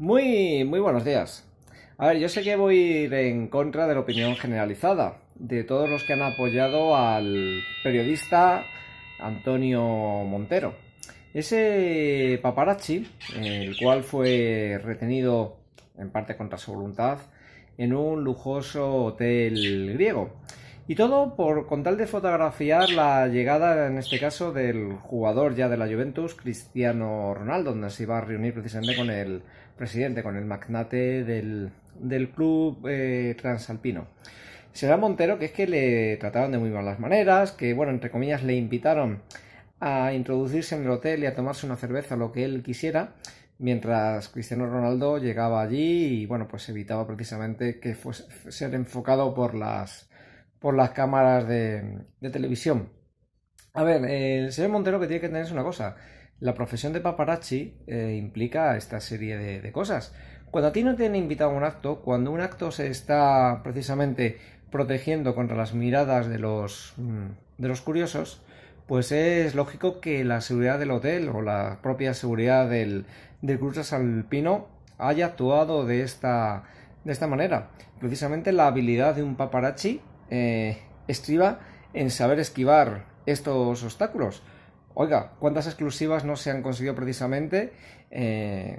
Muy, muy buenos días. A ver, yo sé que voy en contra de la opinión generalizada de todos los que han apoyado al periodista Antonio Montero. Ese paparazzi, el cual fue retenido en parte contra su voluntad en un lujoso hotel griego. Y todo por con tal de fotografiar la llegada, en este caso, del jugador ya de la Juventus, Cristiano Ronaldo, donde se iba a reunir precisamente con el presidente, con el magnate del, club eh, transalpino. Será Montero, que es que le trataron de muy malas maneras, que, bueno, entre comillas, le invitaron a introducirse en el hotel y a tomarse una cerveza, lo que él quisiera, mientras Cristiano Ronaldo llegaba allí y, bueno, pues evitaba precisamente que fuese ser enfocado por las por las cámaras de, televisión. A ver, el señor Montero que tiene que tener es una cosa. La profesión de paparazzi eh, implica esta serie de, cosas. Cuando a ti no te han invitado a un acto, cuando un acto se está precisamente protegiendo contra las miradas de los, mm, de los curiosos, pues es lógico que la seguridad del hotel o la propia seguridad del, del Cruz Alpino haya actuado de esta, de esta manera. Precisamente la habilidad de un paparazzi eh, estriba en saber esquivar estos obstáculos. Oiga, ¿cuántas exclusivas no se han conseguido precisamente? Eh,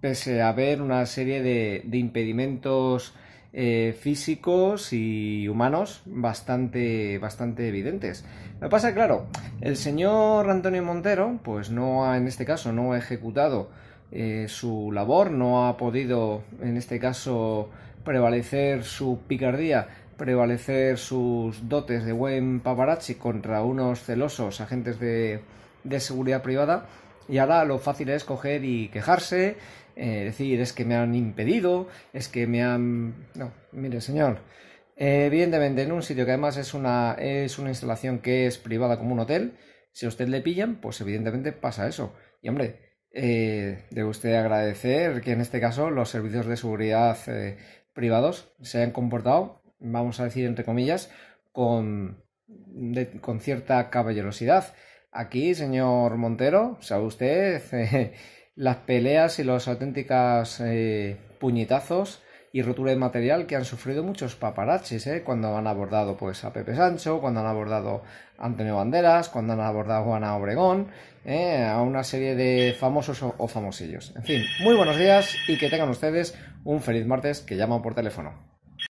pese a haber una serie de, impedimentos eh, físicos y humanos bastante, bastante evidentes. Lo pasa, claro, el señor Antonio Montero, pues no ha, en este caso, no ha ejecutado su labor, no ha podido, en este caso, prevalecer su picardía prevalecer sus dotes de buen paparazzi contra unos celosos agentes de, de seguridad privada. Y ahora lo fácil es coger y quejarse, eh, decir es que me han impedido, es que me han... No, mire señor, evidentemente en un sitio que además es una, es una instalación que es privada como un hotel, si a usted le pillan, pues evidentemente pasa eso. Y hombre, eh, debe usted agradecer que en este caso los servicios de seguridad eh, privados se hayan comportado vamos a decir entre comillas, con, cierta caballerosidad. Aquí, señor Montero, sabe usted eh, las peleas y los auténticos eh, puñetazos y rotura de material que han sufrido muchos paparaches, ¿eh? cuando han abordado pues a Pepe Sancho, cuando han abordado a Antonio Banderas, cuando han abordado a Juana Obregón, eh, a una serie de famosos o, o famosillos. En fin, muy buenos días y que tengan ustedes un feliz martes que llaman por teléfono.